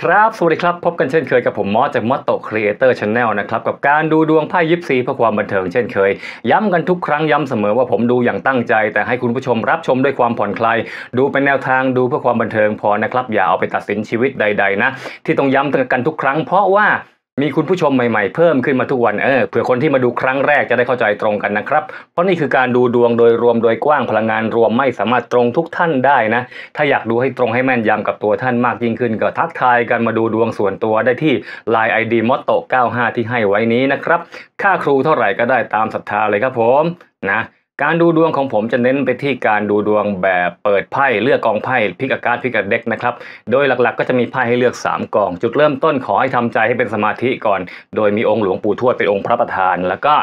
ครับ สวัสดีครับพบกันเช่นเคยกับผมมอสจากมอสโตครีเอเตอร์ชาแนลนะครับกับการดูดวงไพ่ยิปซีเพื่อความบันเทิงเช่นเคยย้ำกันทุกครั้งย้ำเสมอว่าผมดูอย่างตั้งใจ แต่ให้คุณผู้ชมรับชมด้วยความผ่อนคลายดูเป็นแนวทางดูเพื่อความบันเทิงพอนะครับอย่าเอาไปตัดสินชีวิตใดๆนะที่ต้องย้ำกันทุกครั้งเพราะว่ามีคุณผู้ชมใหม่ๆเพิ่มขึ้นมาทุกวัน เออ เผื่อคนที่มาดูครั้งแรกจะได้เข้าใจตรงกันนะครับ เพราะนี่คือการดูดวงโดยรวมโดยกว้างพลังงานรวมไม่สามารถตรงทุกท่านได้นะ ถ้าอยากดูให้ตรงให้แม่นยำกับตัวท่านมากยิ่งขึ้นก็ทักทายกันมาดูดวงส่วนตัวได้ที่ Line ID m o t ต o 95 ที่ให้ไว้นี้นะครับ ค่าครูเท่าไหร่ก็ได้ตามศรัทธาเลยครับผมนะการดูดวงของผมจะเน้นไปที่การดูดวงแบบเปิดไพ่เลือกกองไพ่ พิกอาการพิกเด็กนะครับ โดยหลักๆก็จะมีไพ่ให้เลือก 3กอง จุดเริ่มต้นขอให้ทำใจให้เป็นสมาธิก่อน โดยมีองค์หลวงปู่ทวดเป็นองค์พระประธาน แล้วก็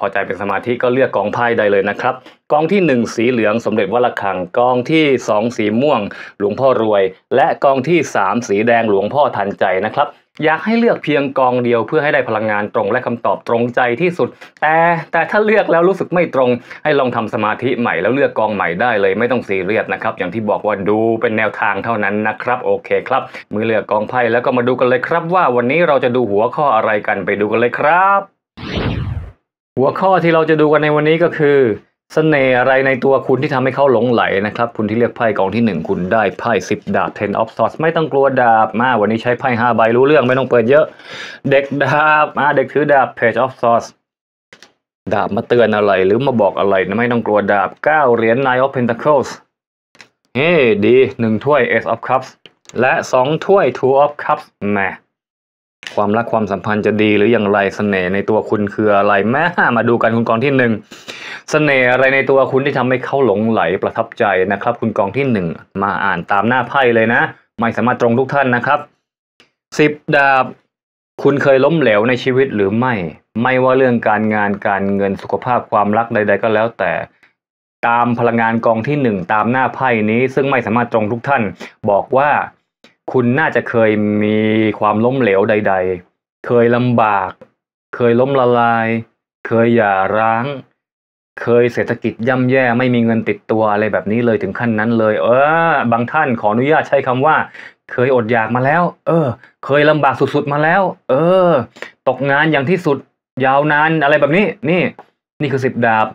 พอใจเป็นสมาธิก็เลือกกองไพ่ได้เลยนะครับ กองที่ 1 สีเหลืองสมเด็จวัลคังกองที่2สีม่วงหลวงพ่อรวย และกองที่3สีแดงหลวงพ่อทันใจนะครับอยากให้เลือกเพียงกองเดียวเพื่อให้ได้พลังงานตรง และคำตอบตรงใจที่สุด แต่แต่ถ้าเลือกแล้วรู้สึกไม่ตรง ให้ลองทำสมาธิใหม่แล้วเลือกกองใหม่ได้เลย ไม่ต้องซีเรียสนะครับ อย่างที่บอกว่าดูเป็นแนวทางเท่านั้นนะครับ โอเคครับ มือเลือกกองไพ่แล้วก็มาดูกันเลยครับว่าวันนี้เราจะดูหัวข้ออะไรกันไปดูกันเลยครับ หัวข้อที่เราจะดูกันในวันนี้ก็คือสน่ห์อะไรในตัวคุณที่ทำให้เขาหลงไหลนะครับ คุณที่เลือกไพ่กองที่ 1 คุณได้ไพ่10 ดาบ 10 of swords ไม่ต้องกลัวดาบ มาวันนี้ใช้ไพ่5ใบรู้เรื่องไม่ต้องเปิดเยอะเด็กดาบมาเด็กถือดาบ page of swords ดาบมาเตือนอะไรหรือมาบอกอะไรนะไม่ต้องกลัวดาบ 9เหรียญ nine of pentacles เฮ้ดี 1 ถ้วย ace of cups และ 2 ถ้วย two of cups แมความรักความสัมพันธ์จะดีหรืออย่างไรสเสน่ห์ในตัวคุณคืออะไรแม่มาดูกันคุณกองที่หนึ่งสเสน่ห์อะไรในตัวคุณที่ทำให้เขาหลงไหลประทับใจนะครับ คุณกองที่หนึ่งมาอ่านตามหน้าไพ่เลยนะ ไม่สามารถตรงทุกท่านนะครับสิบดาบคุณเคยล้มเหลวในชีวิตหรือไม่ไม่ว่าเรื่องการงานการเงินสุขภาพความรักใด ๆ ก็แล้ว แต่ตามพลังงานกองที่หนึ่งตามหน้าไพ่นี้ ซึ่งไม่สามารถตรงทุกท่าน บอกว่าคุณน่าจะเคยมีความล้มเหลวใด ๆ เคยลำบาก เคยล้มละลาย เคยหย่าร้าง เคยเศรษฐกิจย่ำแย่ไม่มีเงินติดตัวอะไรแบบนี้เลยถึงขั้นนั้นเลย เออ บางท่านขออนุญาตใช้คำว่าเคยอดอยากมาแล้ว เออ เคยลำบากสุดๆมาแล้ว เออ ตกงานอย่างที่สุดยาวนาน อะไรแบบนี้ นี่ นี่คือสิบดาบ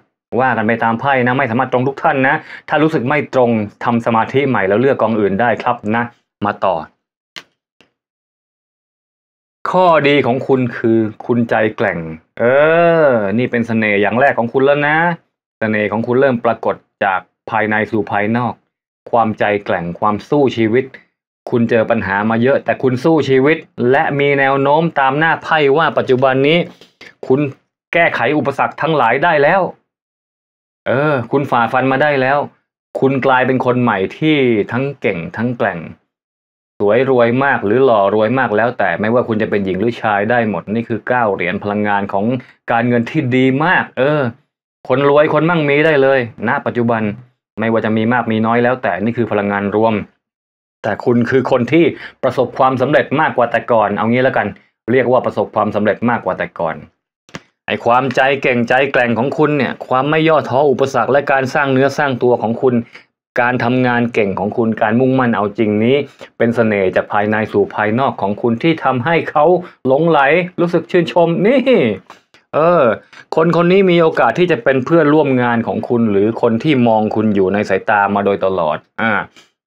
ว่ากันไปตามไพ่นะไม่สามารถตรงทุกท่านนะ ถ้ารู้สึกไม่ตรงทำสมาธิใหม่แล้วเลือกกองอื่นได้ครับนะมาต่อ ข้อดีของคุณคือ คุณใจแกล่ง เออ นี่เป็นสเสน่ห์อย่างแรกของคุณแล้วนะสเสน่ห์ของคุณเริ่มปรากฏจากภายในสู่ภายนอก ความใจแกล่งความสู้ชีวิต คุณเจอปัญหามาเยอะ แต่คุณสู้ชีวิต และมีแนวโน้มตามหน้าไพ่ว่า ปัจจุบันนี้ คุณแก้ไขอุปสรรคทั้งหลายได้แล้ว เออ คุณฝ่าฟันมาได้แล้ว คุณกลายเป็นคนใหม่ที่ทั้งเก่งทั้งแกล่งสวยรวยมากหรือหล่อรวยมากแล้วแต่ไม่ว่าคุณจะเป็นหญิงหรือชายได้หมดนี่คือเก้าเหรียญพลังงานของการเงินที่ดีมาก เออ คนรวยคนมั่งมีได้เลยณนะปัจจุบันไม่ว่าจะมีมากมีน้อยแล้วแต่นี่คือพลังงานรวม แต่คุณคือคนที่ประสบความสำเร็จมากกว่าแต่ก่อน เอางี้แล้วกันเรียกว่าประสบความสำเร็จมากกว่าแต่ก่อน ไอความใจเก่งใจแกร่งของคุณเนี่ย ความไม่ย่อท้ออุปสรรค และการสร้างเนื้อสร้างตัวของคุณการทำงานเก่งของคุณการมุ่งมั่นเอาจริงนี้ เป็นสเสน่ห์จากภายในสู่ภายนอกของคุณที่ทำให้เขาหลงไหล รู้สึกชื่นชม นี่เออ คนคนนี้มีโอกาสที่จะเป็นเพื่อนร่วมงานของคุณ หรือคนที่มองคุณอยู่ในสายตามาโดยตลอดอ่า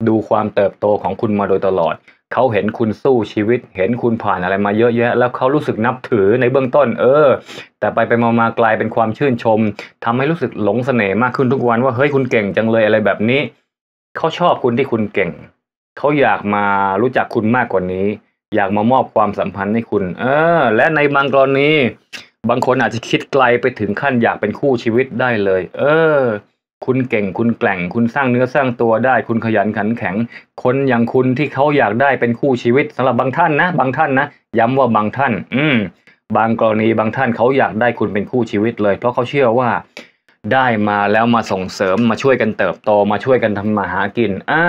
ดูความเติบโตของคุณมาโดยตลอดเขาเห็นคุณสู้ชีวิต เห็นคุณผ่านอะไรมาเยอะแยะแล้ว เขารู้สึกนับถือในเบื้องต้น เออ แต่ไปไปมามากลายเป็นความชื่นชม ทำให้รู้สึกหลงเสน่ห์มากขึ้นทุกวันว่าเฮ้ยคุณเก่งจังเลยอะไรแบบนี้ เขาชอบคุณที่คุณเก่ง เขาอยากมารู้จักคุณมากกว่านี้ อยากมามอบความสัมพันธ์ให้คุณ เออ และในบางกรณีบางคนอาจจะคิดไกลไปถึงขั้นอยากเป็นคู่ชีวิตได้เลย เออคุณเก่งคุณแกล่งคุณสร้างเนื้อสร้างตัวได้คุณขยันขันแข็ง คนอย่างคุณที่เขาอยากได้เป็นคู่ชีวิตสำหรับบางท่านนะ บางท่านนะย้ำว่าบางท่าน อืม บางกรณีบางท่านเขาอยากได้คุณเป็นคู่ชีวิตเลย เพราะเขาเชื่อว่า ได้มาแล้วมาส่งเสริมมาช่วยกันเติบโตมาช่วยกันทำมาหากินอ่า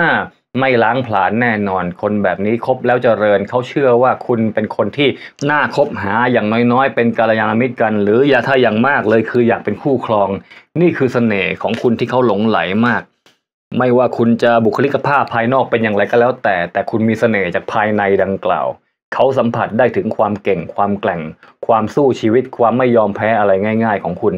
ไม่ล้างผลาญแน่นอน คนแบบนี้คบแล้วเจริญเขาเชื่อว่าคุณเป็นคนที่น่าคบหาอย่างน้อยๆเป็นกัลยาณมิตรกัน หรืออย่าถ้าอย่างมากเลยคืออยากเป็นคู่ครอง นี่คือเสน่ห์ของคุณที่เขาหลงไหลมาก ไม่ว่าคุณจะบุคลิกภาพภายนอกเป็นอย่างไรก็แล้วแต่ แต่คุณมีเสน่ห์จากภายในดังกล่าวเขาสัมผัสได้ถึงความเก่งความแกล่ง ความสู้ชีวิตความไม่ยอมแพ้อะไรง่าย ๆ ของคุณ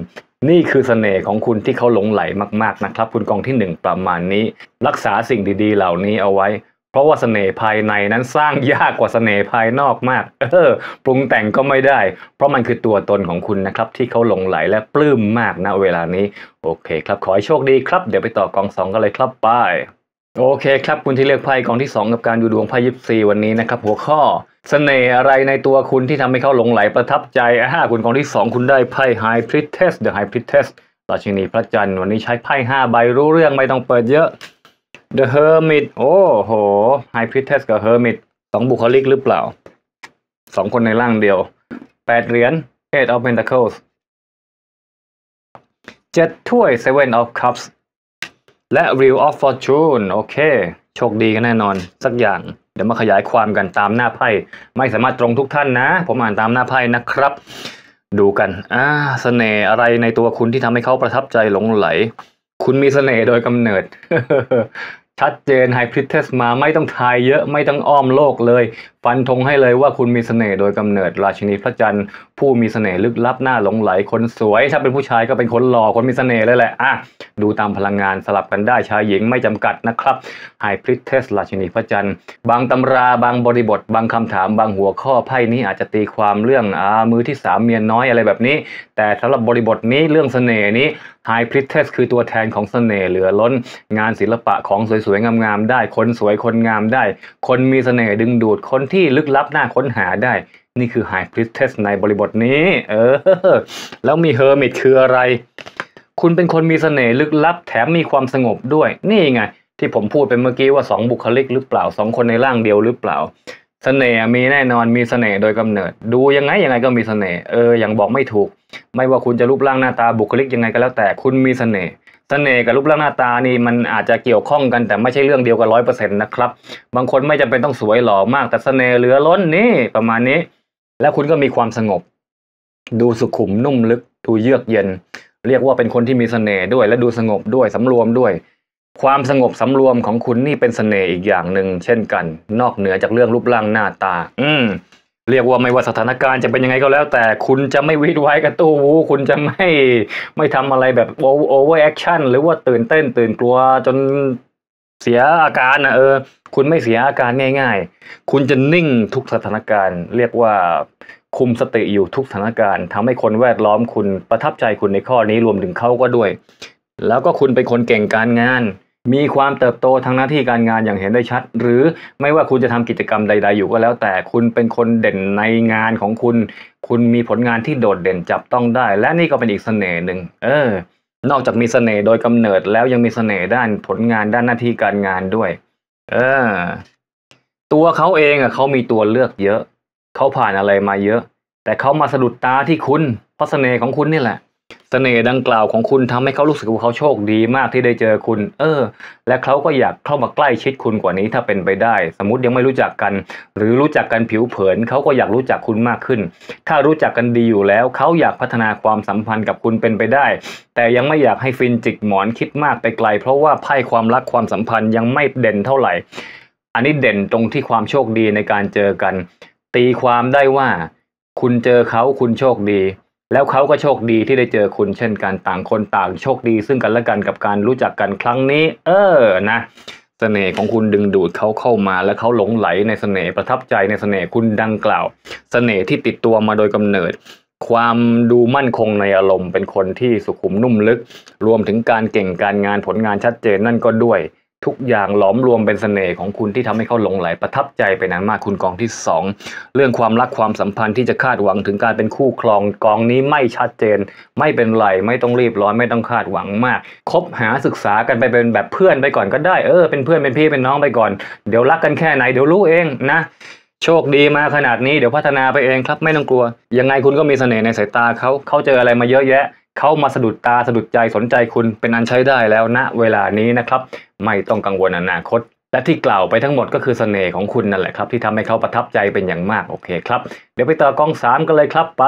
นี่คือสเสน่ห์ของคุณที่เขาหลงไหลมากๆนะครับ คุณกองที่หนึ่งประมาณนี้ รักษาสิ่งดี ๆเหล่านี้เอาไว้ เพราะว่าสเสน่ห์ภายในนั้นสร้างยากกว่าสเสน่ห์ภายนอกมาก เออปรุงแต่งก็ไม่ได้ เพราะมันคือตัวตนของคุณนะครับที่เขาหลงไหลและปลื้มมากนะเวลานี้ โอเคครับขอให้โชคดีครับ เดี๋ยวไปต่อกองสองกันเลยครับไป โอเคครับคุณที่เลือกไพ่กองที่2กับการดูดวงไพ่ยิปซีวันนี้นะครับ หัวข้อสเสน่ห์อะไรในตัวคุณที่ทำให้เขาหลงไหลประทับใจอ่าคุณกองที่2คุณได้ไพ่ High Priestess The High p r i e s t e s ราชินีพระจันทร์วันนี้ใช้ไพ่5ใบรู้เรื่องไม่ต้องเปิดเยอะ The Hermit โอ้โห High p r i e s t e s กับ Hermit สองบุคลิกหรือเปล่า สองคนในร่างเดียวแปดเหรียญ Eight of Pentacles เจ็ดถ้วย Seven of Cups และ Wheel of Fortune โอเค โชคดีกันแน่นอน สักอย่างเดี๋ยวมาขยายความกันตามหน้าไพ่ไม่สามารถตรงทุกท่านนะ ผมอ่านตามหน้าไพ่นะครับ ดูกันอ่าสเสน่ห์อะไรในตัวคุณที่ทำให้เขาประทับใจหลงไหล คุณมีสเสน่ห์โดยกำเนิดชัดเจนไฮพริตเทสมาไม่ต้องทายเยอะไม่ต้องอ้อมโลกเลย ฟันธงให้เลยว่าคุณมีสเสน่ห์โดยกำเนิดราชินีพระจันทร์ผู้มีสเสน่ห์ลึกลับหน้าหลงไหลคนสวย ถ้าเป็นผู้ชายก็เป็นคนหล่อคนมีสเสน่ห์เลยแหละอ่ะดูตามพลังงานสลับกันได้ชายหญิงไม่จำกัดนะครับไฮพริตเทส ราชินีพระจันทร์บางตำราบางบริบท บางคำถามบางหัวข้อไพ่นี้อาจจะตีความเรื่องอามือที่สามเมียนน้อยอะไรแบบนี้ แต่สำหรับบริบทนี้เรื่องสเสน่ห์นี้ไฮพริตเทสคือตัวแทนของสเสน่ห์เหลือล้นงานศิลปะของสวยๆ งามๆได้คนสวยคนงามได้ คนมีสเสน่ห์ดึงดูดคนที่ลึกลับน่าค้นหาได้ นี่คือไฮพริตเทสในบริบทนี้ เออแล้วมีเฮอร์มิตคืออะไร คุณเป็นคนมีสเสน่ห์ลึกลับแถมมีความสงบด้วย นี่ไง ที่ผมพูดไปเมื่อกี้ว่าสองบุคลิกหรือเปล่าสองคนในร่างเดียวหรือเปล่าสเสน่ห์มีแน่นอนมีสเสน่ห์โดยกำเนิด ดูยังไงยังไงก็มีสเสน่ห์เอออย่างบอกไม่ถูกไม่ว่าคุณจะรูปร่างหน้าตาบุคลิกยังไงก็แล้วแต่คุณมีเสน่ห์เสน่ห์กับรูปร่างหน้าตานี่มันอาจจะเกี่ยวข้องกันแต่ไม่ใช่เรื่องเดียวกันร้อยเปอร์เซ็นต์นะครับ บางคนไม่จำเป็นต้องสวยหล่อมาก แต่เสน่ห์เหลือล้นนี่ประมาณนี้ แล้วคุณก็มีความสงบ ดูสุขุมนุ่มลึกดูเยือกเย็น เรียกว่าเป็นคนที่มีเสน่ห์ด้วย และดูสงบด้วยสำรวมด้วย ความสงบสำรวมของคุณนี่เป็นเสน่ห์อีกอย่างหนึ่งเช่นกัน นอกเหนือจากเรื่องรูปร่างหน้าตา อืมเรียกว่าไม่ว่าสถานการณ์จะเป็นยังไงก็แล้วแต่คุณจะไม่วิดไว้กับตู้วูคุณจะไม่ไม่ทำอะไรแบบโอเวอร์แอคชั่นหรือว่าตื่นเต้นตื่นกลัวจนเสียอาการนะเออ คุณไม่เสียอาการง่าย ๆ คุณจะนิ่งทุกสถานการณ์ เรียกว่าคุมสติอยู่ทุกสถานการณ์ทำให้คนแวดล้อมคุณประทับใจคุณในข้อนี้รวมถึงเขาก็ด้วย แล้วก็คุณเป็นคนเก่งการงานมีความเติบโตทางหน้าที่การงานอย่างเห็นได้ชัด หรือไม่ว่าคุณจะทำกิจกรรมใด ๆ อยู่ก็แล้ว แต่คุณเป็นคนเด่นในงานของคุณ คุณมีผลงานที่โดดเด่นจับต้องได้ และนี่ก็เป็นอีกเสน่ห์หนึ่งเออ นอกจากมีเสน่ห์โดยกำเนิดแล้วยังมีเสน่ห์ด้านผลงานด้านหน้าที่การงานด้วย เออ ตัวเขาเองอ่ะเขามีตัวเลือกเยอะเขาผ่านอะไรมาเยอะ แต่เขามาสะดุดตาที่คุณเพราะเสน่ห์ของคุณนี่แหละเสน่ห์ดังกล่าวของคุณทำให้เขารู้สึกว่าเขาโชคดีมากที่ได้เจอคุณ เออ และเขาก็อยากเข้ามาใกล้ชิดคุณกว่านี้ถ้าเป็นไปได้ สมมติยังไม่รู้จักกัน หรือรู้จักกันผิวเผินเขาก็อยากรู้จักคุณมากขึ้น ถ้ารู้จักกันดีอยู่แล้ว เขาอยากพัฒนาความสัมพันธ์กับคุณเป็นไปได้ แต่ยังไม่อยากให้ฟินจิกหมอนคิดมากไปไกล เพราะว่าไพ่ความรักความสัมพันธ์ยังไม่เด่นเท่าไหร่อันนี้เด่นตรงที่ความโชคดีในการเจอกัน ตีความได้ว่า คุณเจอเขาคุณโชคดีแล้วเขาก็โชคดีที่ได้เจอคุณ เช่นกันต่างคนต่างโชคดี ซึ่งกันและกันกับการรู้จักกันครั้งนี้ เออนะ เสน่ห์ของคุณดึงดูดเขาเข้ามา และเขาหลงไหลในเสน่ห์ประทับใจในเสน่ห์คุณดังกล่าว เสน่ห์ที่ติดตัวมาโดยกำเนิด ความดูมั่นคงในอารมณ์ เป็นคนที่สุขุมนุ่มลึก รวมถึงการเก่งการงานผลงานชัดเจนนั่นก็ด้วยทุกอย่างหลอมรวมเป็นสเสน่ห์ของคุณที่ทำให้เขาหลงไหลประทับใจไปนั้นมากคุณกองที่ 2 เรื่องความรักความสัมพันธ์ที่จะคาดหวังถึงการเป็นคู่ครองกองนี้ไม่ชัดเจน ไม่เป็นไรไม่ต้องรีบร้อนไม่ต้องคาดหวังมากคบหาศึกษากันไปเป็นแบบเพื่อนไปก่อนก็ได้เออเป็นเพื่อนเป็นพี่เป็นน้องไปก่อนเดี๋ยวรักกันแค่ไหนเดี๋ยวรู้เองนะโชคดีมาขนาดนี้เดี๋ยวพัฒนาไปเองครับ ไม่ต้องกลัวยังไงคุณก็มีเสน่ห์ในสายตาเขาเขาเจออะไรมาเยอะแยะเข้ามาสะดุดตาสะดุดใจสนใจคุณเป็นอันใช้ได้แล้วณนะ เวลานี้นะครับ ไม่ต้องกังวลอนาคต และที่กล่าวไปทั้งหมดก็คือสเสน่ห์ของคุณนั่นแหละครับ ที่ทำให้เขาประทับใจเป็นอย่างมากโอเคครับ เดี๋ยวไปต่อกล้องมกันเลยครับไป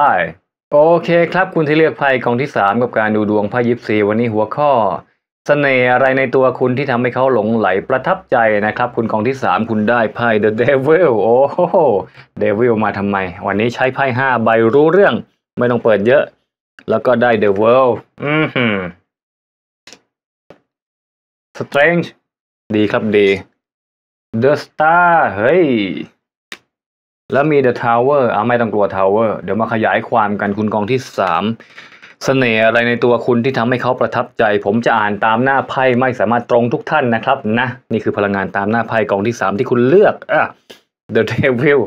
โอเคครับคุณที่เลือกไพ่กองที่สามกับการดูดวงไพ่ยิปซีวันนี้หัวข้อสเสน่ห์อะไรในตัวคุณที่ทำให้เขาหลงไหลประทับใจนะครับคุณกองที่3คุณได้ไพ่ The Devil โอ้โห Devil มาทำไม วันนี้ใช้ไพ่5ใบรู้เรื่อง ไม่ต้องเปิดเยอะแล้วก็ได้ The World อืมฮึ Strange ดีครับดี The Star เฮ้ย แล้วมี The Tower เอาไม่ต้องกลัว Tower เดี๋ยวมาขยายความกันคุณกองที่สามเสน่ห์อะไรในตัวคุณที่ทำให้เขาประทับใจ ผมจะอ่านตามหน้าไพ่ไม่สามารถตรงทุกท่านนะครับ นะ นี่คือพลังงานตามหน้าไพ่กองที่สามที่คุณเลือกอ่ะ The Devil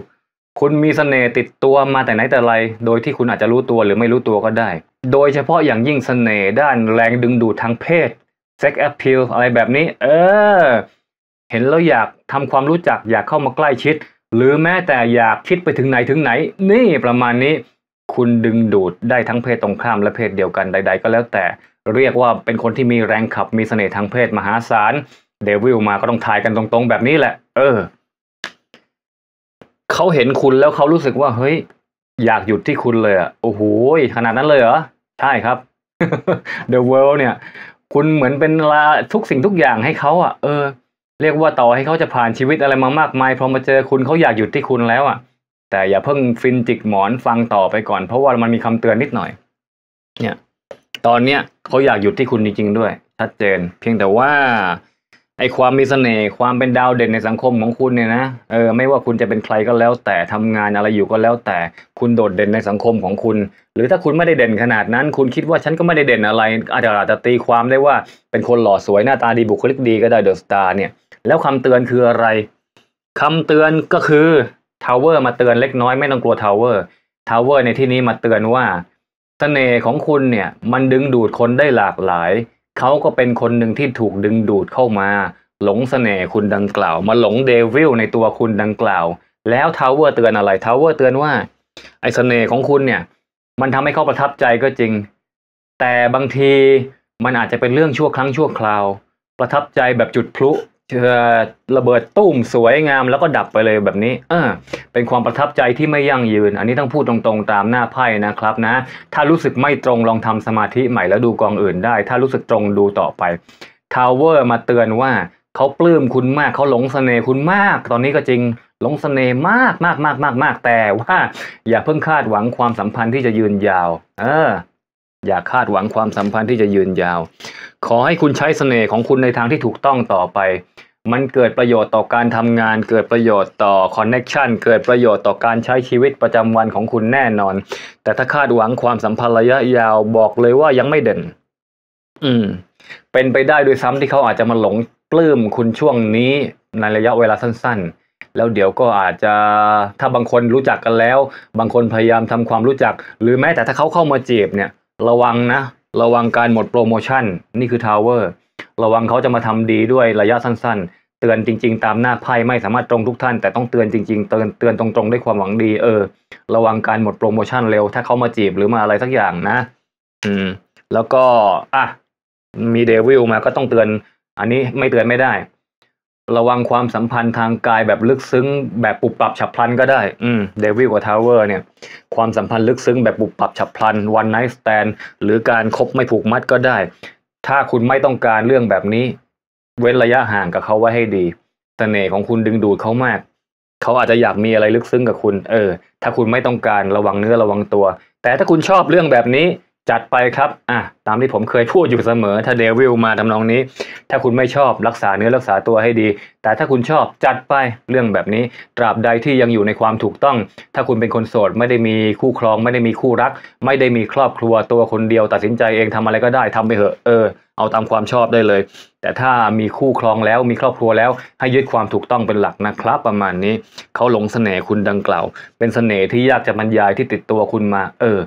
คุณมีเสน่ห์ติดตัวมาแต่ไหนแต่ไร โดยที่คุณอาจจะรู้ตัวหรือไม่รู้ตัวก็ได้ โดยเฉพาะอย่างยิ่งเสน่ห์ด้านแรงดึงดูดทางเพศ sex appeal อะไรแบบนี้ เออ เห็นแล้วอยากทำความรู้จักอยากเข้ามาใกล้ชิด หรือแม้แต่อยากคิดไปถึงไหนถึงไหน นี่ประมาณนี้ คุณดึงดูดได้ทั้งเพศตรงข้ามและเพศเดียวกันใด ๆ ก็แล้วแต่ เรียกว่าเป็นคนที่มีแรงขับมีเสน่ห์ทางเพศมหาศาลเดวิลมาก็ต้องทายกันตรง ๆ แบบนี้แหละ เออเขาเห็นคุณแล้วเขารู้สึกว่า เฮ้ย อยากหยุดที่คุณเลยอ่ะโอ้โหขนาดนั้นเลยเหรอใช่ครับ The World เนี่ยคุณเหมือนเป็นลาทุกสิ่งทุกอย่างให้เขาอ่ะ เออ เรียกว่าต่อให้เขาจะผ่านชีวิตอะไรมามากมายพอมาเจอคุณเขาอยากหยุดที่คุณแล้วอ่ะ แต่อย่าเพิ่งฟินจิกหมอนฟังต่อไปก่อน เพราะว่ามันมีคำเตือนนิดหน่อย เนี่ย ตอนเนี้ยเขาอยากหยุดที่คุณจริงๆด้วยชัดเจน เพียงแต่ว่าไอความมีสเสน่ห์ความเป็นดาวเด่นในสังคมของคุณเนี่ยนะ เออ ไม่ว่าคุณจะเป็นใครก็แล้ว แต่ทำงานอะไรอยู่ก็แล้วแต่คุณโดดเด่นในสังคมของคุณ หรือถ้าคุณไม่ได้เด่นขนาดนั้น คุณคิดว่าฉันก็ไม่ได้เด่นอะไรอาจจะอาจจะตีความได้ว่า เป็นคนหล่อสวยหน้าตาดีบุคลิกดีก็ได้เดอะสตาร์เนี่ย แล้วคำเตือนคืออะไร คำเตือนก็คือทาวเวอร์มาเตือนเล็กน้อย ไม่ต้องกลัวทาวเวอร์ทาวเวอร์ในที่นี้มาเตือนว่าสเสน่ห์ของคุณเนี่ย มันดึงดูดคนได้หลากหลายเขาก็เป็นคนหนึ่งที่ถูกดึงดูดเข้ามาหลงสเสน่ห์คุณดังกล่าว มาหลงเดวิลในตัวคุณดังกล่าว แล้วทาวเวอร์เตือนอะไรทาวเวอร์ เตือนว่า ไอสเสน่ห์ของคุณเนี่ย มันทำให้เขาประทับใจก็จริง แต่บางทีมันอาจจะเป็นเรื่องชั่วครั้งชั่วคราว ประทับใจแบบจุดพลุระเบิดตุ้มสวยงามแล้วก็ดับไปเลยแบบนี้ เออ เป็นความประทับใจที่ไม่ยั่งยืน อันนี้ต้องพูดตรงๆตามหน้าไพ่นะครับ นะ ถ้ารู้สึกไม่ตรงลองทำสมาธิใหม่แล้วดูกองอื่นได้ ถ้ารู้สึกตรงดูต่อไป ทาวเวอร์มาเตือนว่า เขาปลื้มคุณมากเขาหลงสเสน่ห์คุณมาก ตอนนี้ก็จริงหลงสเสน่ห์มากมากมากมากมากแต่ว่าอย่าเพิ่งคาดหวังความสัมพันธ์ที่จะยืนยาว เอออย่าคาดหวังความสัมพันธ์ที่จะยืนยาว ขอให้คุณใช้เสน่ห์ของคุณในทางที่ถูกต้องต่อไป มันเกิดประโยชน์ต่อการทำงานเกิดประโยชน์ต่อคอนเน็ชันเกิดประโยชน์ต่อการใช้ชีวิตประจำวันของคุณแน่นอน แต่ถ้าคาดหวังความสัมพันธ์ระยะยาวบอกเลยว่ายังไม่เด่น อืม เป็นไปได้ด้วยซ้ำที่เขาอาจจะมาหลงปลื้มคุณช่วงนี้ในระยะเวลาสั้นๆ แล้วเดี๋ยวก็อาจจะถ้าบางคนรู้จักกันแล้ว บางคนพยายามทำความรู้จัก หรือแม้แต่ถ้าเขาเข้ามาจีบเนี่ยระวังนะระวังการหมดโปรโมชั่นนี่คือทาวเวอร์ ระวังเขาจะมาทำดีด้วยระยะสั้นๆ เตือนจริงๆตามหน้าไพ่ไม่สามารถตรงทุกท่าน แต่ต้องเตือนจริงๆ เตือนเตือนตรงๆด้วยความหวังดีเออระวังการหมดโปรโมชั่นเร็วถ้าเขามาจีบหรือมาอะไรสักอย่างนะ อืมแล้วก็อ่ะมีเดวิลมา ก็ต้องเตือน อันนี้ไม่เตือนไม่ได้ระวังความสัมพันธ์ทางกายแบบลึกซึ้ง แบบปุบปรับฉับพลันก็ได้ อืมเดวิดกับทาวเวอร์เนี่ย ความสัมพันธ์ลึกซึ้งแบบปุบปรับฉับพลันวันไนท์สแตนหรือการคบไม่ผูกมัดก็ได้ ถ้าคุณไม่ต้องการเรื่องแบบนี้ เว้นระยะห่างกับเขาไว้ให้ดีเสน่ห์ของคุณดึงดูดเขามาก เขาอาจจะอยากมีอะไรลึกซึ้งกับคุณ เออ ถ้าคุณไม่ต้องการระวังเนื้อระวังตัว แต่ถ้าคุณชอบเรื่องแบบนี้จัดไปครับอ่ะตามที่ผมเคยพูดอยู่เสมอ ถ้าเดวิลมาทำนองนี้ ถ้าคุณไม่ชอบรักษาเนื้อรักษาตัวให้ดี แต่ถ้าคุณชอบจัดไป เรื่องแบบนี้ ตราบใดที่ยังอยู่ในความถูกต้อง ถ้าคุณเป็นคนโสดไม่ได้มีคู่ครอง ไม่ได้มีคู่รัก ไม่ได้มีครอบครัวตัวคนเดียวตัดสินใจเองทำอะไรก็ได้ ทำไปเถอะ เออ เอาตามความชอบได้เลย แต่ถ้ามีคู่ครองแล้ว มีครอบครัวแล้ว ให้ยึดความถูกต้องเป็นหลักนะครับ ประมาณนี้ เขาหลงเสน่ห์คุณดังกล่าว เป็นเสน่ห์ที่ยากจะบรรยายที่ติดตัวคุณมา เออ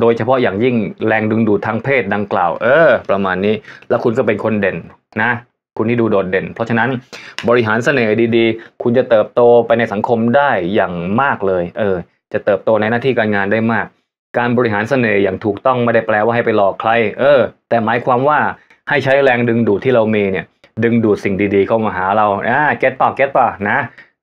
โดยเฉพาะอย่างยิ่งแรงดึงดูดทางเพศดังกล่าวเออ ประมาณนี้ แล้วคุณก็เป็นคนเด่นนะ คุณที่ดูโดดเด่น เพราะฉะนั้นบริหารเสน่ห์ดีๆ คุณจะเติบโตไปในสังคมได้อย่างมากเลยเออจะเติบโตในหน้าที่การงานได้มาก การบริหารเสน่ห์อย่างถูกต้องไม่ได้แปลว่าให้ไปหลอกใคร เออ แต่หมายความว่า ให้ใช้แรงดึงดูดที่เรามีเนี่ย ดึงดูดสิ่งดีๆเข้ามาหาเราอ่าเก็ตป่แเก็ตป่นะ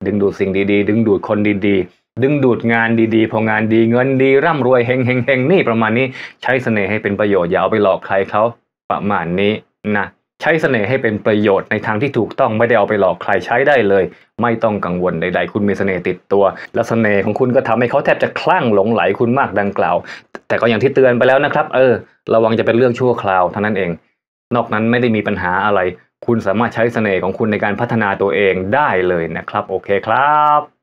ดึงดูดสิ่งดีๆ ดึงดูดคนดีๆดึงดูดงานดีๆ พองานดีเงินดีร่ำรวยเฮงเฮงเฮงนี่ประมาณนี้ใช้เสน่ห์ให้เป็นประโยชน์อย่าเอาไปหลอกใครเขาประมาณนี้นะใช้เสน่ห์ให้เป็นประโยชน์ในทางที่ถูกต้องไม่ได้เอาไปหลอกใครใช้ได้เลย ไม่ต้องกังวลใด ๆ คุณมีเสน่ห์ติดตัวและเสน่ห์ของคุณก็ทำให้เขาแทบจะคลั่งหลงไหลคุณมากดังกล่าว แต่ก็อย่างที่เตือนไปแล้วนะครับ เออระวังจะเป็นเรื่องชั่วคราวเท่านั้นเอง นอกนั้นไม่ได้มีปัญหาอะไร คุณสามารถใช้เสน่ห์ของคุณในการพัฒนาตัวเองได้เลยนะครับ โอเคครับ